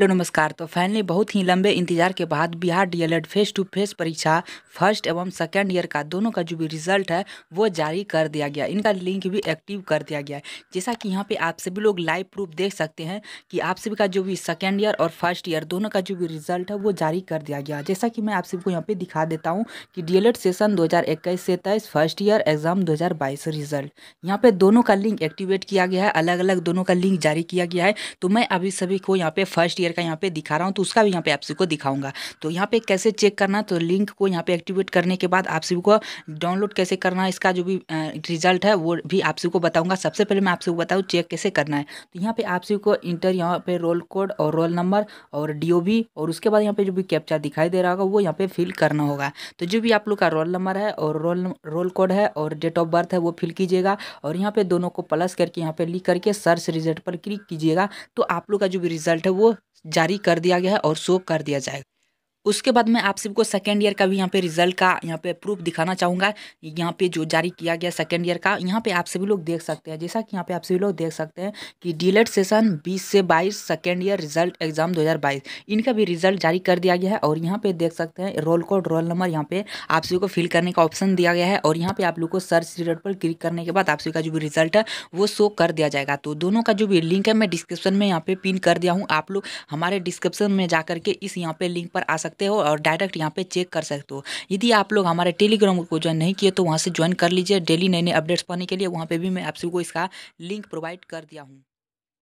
hello नमस्कार तो finally बहुत ही लंबे इंतजार के बाद Bihar DElEd face to face परीक्षा फर्स्ट एवं सेकेंड ईयर का दोनों का जो भी रिजल्ट है वो जारी कर दिया गया इनका लिंक भी एक्टिव कर दिया गया है जैसा कि यहाँ पे आप सभी लोग लाइव प्रूफ देख सकते हैं कि आप सभी का जो भी सेकेंड ईयर और फर्स्ट ईयर दोनों का जो भी रिजल्ट है वो जारी कर दिया गया जैसा कि मैं आप सभी को यहाँ पर दिखा देता हूँ कि डी सेशन दो से तेईस फर्स्ट ईयर एग्जाम दो रिजल्ट यहाँ पर दोनों का लिंक एक्टिवेट किया गया है अलग अलग दोनों का लिंक जारी किया गया है तो मैं अभी सभी को यहाँ पे फर्स्ट ईयर का यहाँ पे दिखा रहा हूँ तो उसका भी यहाँ पे आप सभी को दिखाऊंगा तो यहाँ पे कैसे चेक करना तो लिंक को यहाँ पे एक्टिवेट करने के बाद आप सभी को डाउनलोड कैसे करना इसका जो भी रिजल्ट है वो भी आप सभी को बताऊंगा सबसे पहले मैं आप सभी को बताऊँ चेक कैसे करना है तो यहाँ पे आप सभी को इंटर यहाँ पे रोल कोड और रोल नंबर और डी और उसके बाद यहाँ पे जो भी कैप्चा दिखाई दे रहा होगा वो यहाँ पे फिल करना होगा तो जो भी आप लोग का रोल नंबर है और रोल रोल कोड है और डेट ऑफ बर्थ है वो फिल कीजिएगा और यहाँ पे दोनों को प्लस करके यहाँ पे लिख करके सर्च रिजल्ट पर क्लिक कीजिएगा तो आप लोग का जो भी रिजल्ट है वो जारी कर दिया गया है और शो कर दिया जाएगा उसके बाद मैं आप सबको सेकेंड ईयर का भी यहाँ पे रिजल्ट का यहाँ पे प्रूफ दिखाना चाहूँगा यहाँ पे जो जारी किया गया सेकेंड ईयर का यहाँ पे आप सभी लोग देख सकते हैं जैसा कि यहाँ पे आप सभी लोग देख सकते हैं कि डीलेट सेशन 20 से 22 सेकेंड ईयर रिजल्ट एग्जाम 2022 इनका भी रिजल्ट जारी कर दिया गया है और यहाँ पे देख सकते हैं रोल कोड रोल नंबर यहाँ पे आप सभी को फिल करने का ऑप्शन दिया गया है और यहाँ पे आप लोग को सर्च रिजल्ट पर क्लिक करने के बाद आप सभी का जो भी रिजल्ट है वो शो कर दिया जाएगा तो दोनों का जो भी लिंक है मैं डिस्क्रिप्शन में यहाँ पे पिन कर दिया हूँ आप लोग हमारे डिस्क्रिप्शन में जा करके इस यहाँ पे लिंक पर आ सकते सकते हो और डायरेक्ट यहाँ पे चेक कर सकते हो यदि आप लोग हमारे टेलीग्राम को ज्वाइन नहीं किए तो वहाँ से ज्वाइन कर लीजिए डेली नए नए अपडेट्स पाने के लिए वहाँ पर भी मैं आप सबको इसका लिंक प्रोवाइड कर दिया हूँ